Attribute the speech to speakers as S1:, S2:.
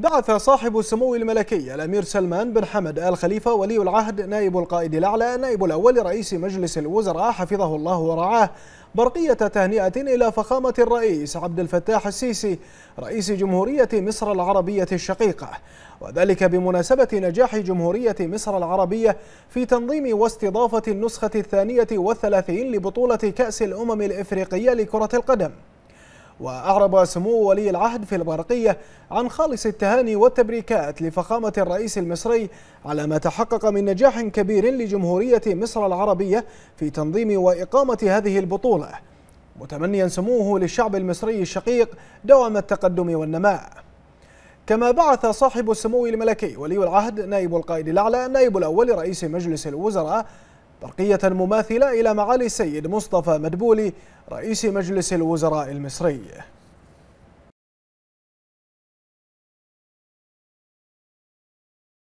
S1: بعث صاحب السمو الملكي الأمير سلمان بن حمد آل خليفة ولي العهد نائب القائد الأعلى نائب الأول رئيس مجلس الوزراء حفظه الله ورعاه برقية تهنئة إلى فخامة الرئيس عبد الفتاح السيسي رئيس جمهورية مصر العربية الشقيقة وذلك بمناسبة نجاح جمهورية مصر العربية في تنظيم واستضافة النسخة الثانية والثلاثين لبطولة كأس الأمم الإفريقية لكرة القدم وأعرب سمو ولي العهد في البرقية عن خالص التهاني والتبريكات لفخامة الرئيس المصري على ما تحقق من نجاح كبير لجمهورية مصر العربية في تنظيم وإقامة هذه البطولة متمنيا سموه للشعب المصري الشقيق دوام التقدم والنماء كما بعث صاحب السمو الملكي ولي العهد نائب القائد الأعلى نائب الأول رئيس مجلس الوزراء برقية مماثلة إلى معالي السيد مصطفى مدبولي رئيس مجلس الوزراء المصري